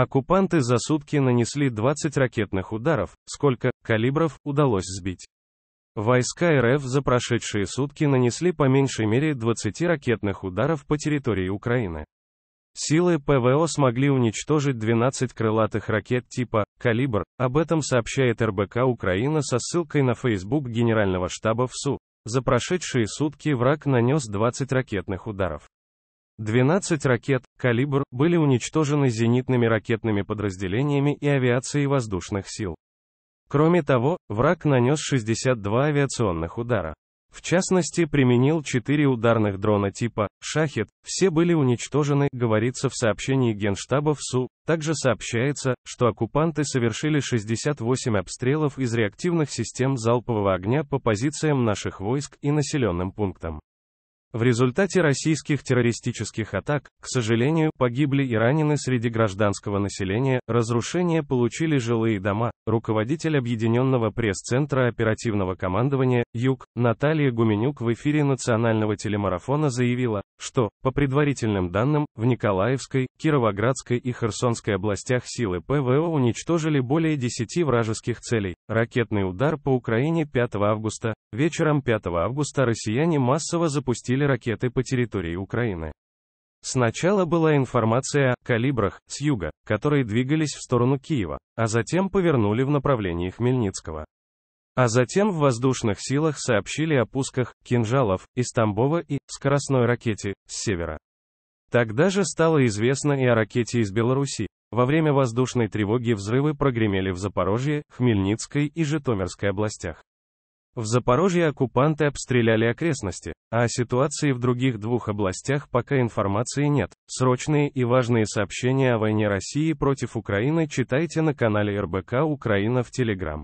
Оккупанты за сутки нанесли 20 ракетных ударов, сколько калибров удалось сбить. Войска РФ за прошедшие сутки нанесли по меньшей мере 20 ракетных ударов по территории Украины. Силы ПВО смогли уничтожить 12 крылатых ракет типа «Калибр», об этом сообщает РБК Украина со ссылкой на Facebook Генерального штаба ВСУ. За прошедшие сутки враг нанес 20 ракетных ударов. 12 ракет «Калибр» были уничтожены зенитными ракетными подразделениями и авиацией воздушных сил. Кроме того, враг нанес 62 авиационных удара. В частности, применил 4 ударных дрона типа «Шахет», все были уничтожены, говорится в сообщении Генштаба в СУ. Также сообщается, что оккупанты совершили 68 обстрелов из реактивных систем залпового огня по позициям наших войск и населенным пунктам. В результате российских террористических атак, к сожалению, погибли и ранены среди гражданского населения, разрушения получили жилые дома. Руководитель Объединенного пресс-центра оперативного командования «Юг» Наталья Гуменюк в эфире национального телемарафона заявила, что, по предварительным данным, в Николаевской, Кировоградской и Херсонской областях силы ПВО уничтожили более 10 вражеских целей. Ракетный удар по Украине 5 августа. Вечером 5 августа россияне массово запустили ракеты по территории Украины. Сначала была информация о калибрах с юга, которые двигались в сторону Киева, а затем повернули в направлении Хмельницкого. А затем в воздушных силах сообщили о пусках кинжалов из Тамбова и скоростной ракете с севера. Тогда же стало известно и о ракете из Беларуси. Во время воздушной тревоги взрывы прогремели в Запорожье, Хмельницкой и Житомирской областях. В Запорожье оккупанты обстреляли окрестности, а о ситуации в других двух областях пока информации нет. Срочные и важные сообщения о войне России против Украины читайте на канале РБК Украина в Телеграм.